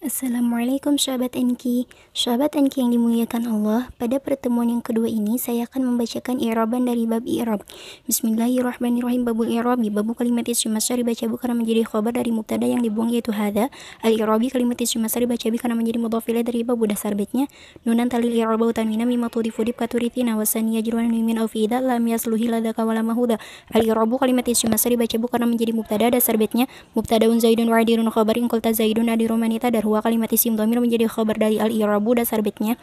Assalamualaikum sahabat Enki Sahabat Enki yang dimuliakan Allah Pada pertemuan yang kedua ini Saya akan membacakan i'roban dari bab i'rob Bismillahirrahmanirrahim Babul i'robi Babu kalimat isim masar dibaca bukan menjadi khobar dari mubtada yang dibuang yaitu hadha Al i'robi kalimat isim masar dibaca karena menjadi mudhafilai dari babu dasar baitnya Nunan talil i'roba utamina mimma tudifudib katuriti nawasani yajruan mimin awfidha Lam yasluhi ladaka walamahudha Al i'robu kalimat isim masar dibaca karena menjadi mubtada dasar baitnya Mubtada un zaidun wa adirun khobar Inkulta zaidun adirun manita daru bahwa kalimat isim domir menjadi khobar dari al-irabu dasar bitnya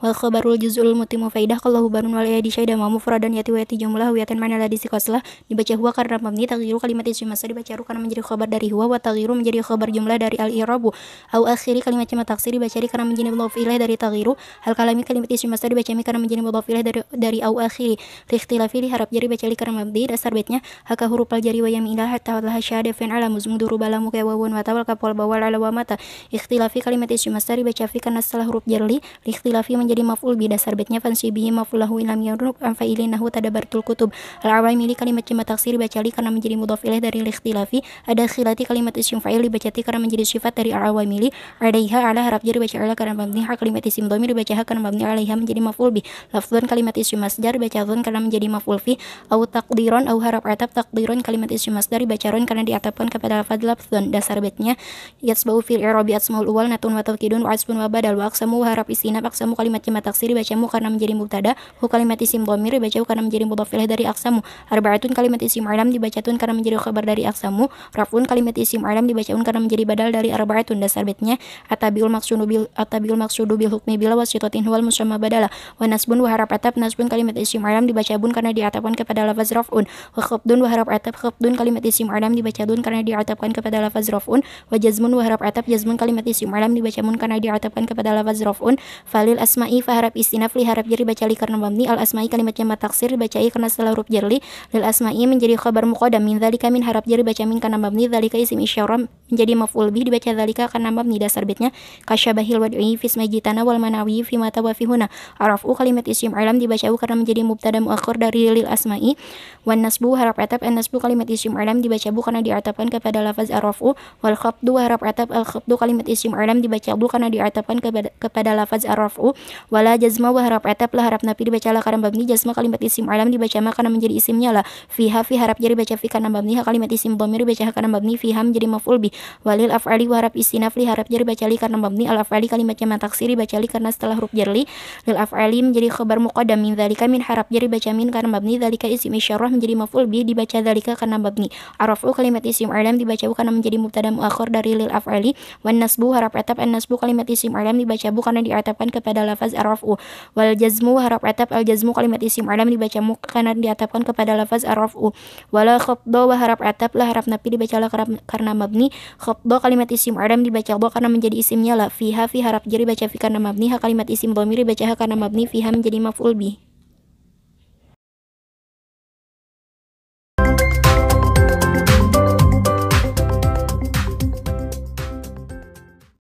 wal khabarul juzul mutimu faidah kalau hubarun wal yadi syaida mamu furadan yati wayati jumlah wiyatan mana ladisi koslah dibaca huwa karena mabni taghiru kalimat isim masa dibaca ru karena menjadi khabar dari huwa wa taghiru menjadi khabar jumlah dari al irabu au akhiri kalimat jama taksir dibaca ri karena menjadi mudhaf ilaih dari taghiru hal kalami kalimat isim masa dibaca mi karena menjadi mudhaf ilaih dari dari au akhiri ikhtilafi harap jari baca li karena mabni dasar baitnya haka huruf al jari wa yami ilah hatta lah syada fin ala muzmuduru balamu kaya wawun mata wal kapol bawal ala wa mata ikhtilafi kalimat isim masa dibaca fi karena setelah huruf jarli ikhtilafi menjadi maf'ul bi dasar baitnya fansi bihi maf'ulahu ilam yaruk an fa'ili nahu tadabartul kutub al awal milik kalimat jima taksir bacali karena menjadi mudhaf ilaih dari ikhtilafi ada khilati kalimat isim fa'il dibacati karena menjadi sifat dari al ada adaiha ala harap jari baca ala karena mabni ha kalimat isim dhamir dibaca karena mabni alaiha menjadi maf'ul bi lafdzun kalimat isim masdar baca karena menjadi maf'ul fi au takdiron au harap atap takdiron kalimat isim masdar bacaron karena diatapkan kepada lafadz lafdzun dasar baitnya yatsbau fil i'rabi asmaul awal natun wa tawkidun wa asbun wa badal wa aqsamu harap istinab aqsamu kalimat kalimat jamak taksiri bacamu karena menjadi mubtada hu kalimat isim dhamir dibacamu karena menjadi mudhaf dari aksamu arbaatun kalimat isim alam dibacatun karena menjadi khabar dari aksamu rafun kalimat isim alam dibacatun karena menjadi badal dari arbaatun dasar baitnya atabiul maqsudu bil atabiul maqsudu bil hukmi bila wasitatin huwal musamma badala wa nasbun wa harap atab nasbun kalimat isim alam dibaca karena diatapkan kepada lafaz rafun wa khabdun wa harap atab khabdun kalimat isim alam dibaca karena diatapkan kepada lafaz rafun wa jazmun wa harap atab jazmun kalimat isim alam dibacamun karena diatapkan kepada lafaz rafun falil asma asma'i fa harap istinaf li harap jari baca li karena mabni al asma'i kalimatnya jamak taksir dibacai karena setelah huruf jarli lil asma'i menjadi khabar muqaddam min dzalika min harap jari baca min karena mabni dzalika isim isyara menjadi maf'ul bih dibaca dzalika karena mabni dasar baitnya kasyabahil wad'i fi jitana wal manawi fi mata wa fi huna arafu kalimat isim alam dibaca karena menjadi mubtada muakhir dari lil asma'i wan nasbu harap atap an nasbu kalimat isim alam dibaca bu karena diatapkan kepada lafaz arafu wal khabdu harap atap al khabdu kalimat isim alam dibaca bu karena diatapkan kepada, kepada lafaz arafu wala jazma wa harap etep lah harap napi dibaca lah karena babni jazma kalimat isim alam dibaca mah karena menjadi isimnya lah fiha fi harap jadi baca fi karena babni ha kalimat isim bomir dibaca karena babni fiha menjadi maf'ul bi walil af'ali wa harap istinaf li harap jadi baca li karena babni al af'ali kalimatnya mataksiri baca li karena setelah huruf jarli lil af'ali menjadi khabar muqaddam min dzalika min harap jadi baca min karena babni dzalika isim isyarah menjadi maf'ul bi dibaca dzalika karena babni arafu kalimat isim alam dibaca bukan menjadi mubtada muakhir dari lil af'ali wan nasbu harap etep an nasbu kalimat isim alam dibaca bukan diatapkan kepada lafaz lafaz arafu, wal jazmu harap atap al jazmu kalimat isim alam dibaca muk karena diatapkan kepada lafaz arafu. wala khabdo wa harap atap lah harap napi dibacalah karena mabni khabdo kalimat isim alam dibaca bo karena menjadi isimnya la fiha fi harap jari baca fi karena mabni ha kalimat isim domiri baca ha karena mabni fiha menjadi maf'ul bih